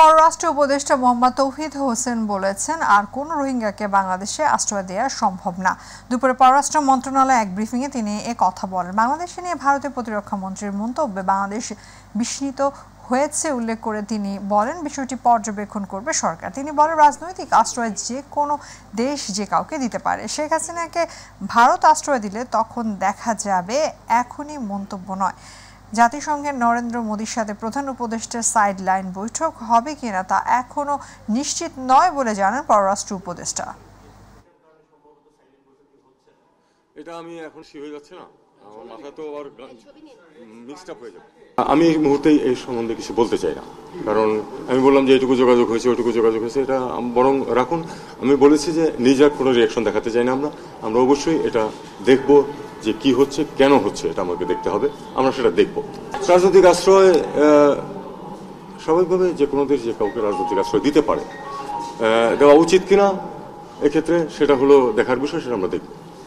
পররাষ্ট্র উপদেষ্টা মোহাম্মদ তৌহিদ হোসেন বলেছেন আর কোন রোহিঙ্গাকে বাংলাদেশে আশ্রয় দেওয়া সম্ভব না দুপুরে পররাষ্ট্র মন্ত্রণালয় এক ব্রিফিংয়ে তিনি এ কথা বলেন বাংলাদেশে নিয়ে ভারতের প্রতিরক্ষা মন্ত্রীর মন্তব্যে বাংলাদেশ বিস্মিত হয়েছে উল্লেখ করে তিনি বলেন বিষয়টি পর্যবেক্ষণ করবে সরকার তিনি বলেন রাজনৈতিক আশ্রয় যে কোনো দেশ যে কাউকে দিতে পারে শেখ হাসিনাকে ভারত আশ্রয় দিলে তখন দেখা যাবে এখনই মন্তব্য নয় জাতিসংঘের নরেন্দ্র মোদীর সাথে প্রধান উপদেষ্টার সাইড লাইন বৈঠক হবে কিনা তা এখনও নিশ্চিত নয় বলে জানান পররাষ্ট্র উপদেষ্টা এটা আমি এখন শি হয়ে যাচ্ছে না আমার মাথা তো আবার মিক্সড হয়ে যাবে আমি এই মুহূর্তে এই সম্বন্ধে কিছু বলতে চাই না কারণ আমি বললাম যে এটুকু যোগাযোগ হয়েছে ওইটুকু যোগাযোগ হয়েছে এটা বরং রাখুন আমি বলেছি যে নিজের কোনো রিয়াকশন দেখাতে চাই না আমরা আমরা অবশ্যই এটা দেখব যে কি হচ্ছে কেন হচ্ছে এটা আমাকে দেখতে হবে আমরা সেটা দেখব রাজনৈতিক আশ্রয় স্বাভাবিকভাবে যে কোনো দেশ যে কাউকে রাজনৈতিক আশ্রয় দিতে পারে দেওয়া উচিত কিনা এক্ষেত্রে সেটা হলো দেখার বিষয় সেটা আমরা দেখব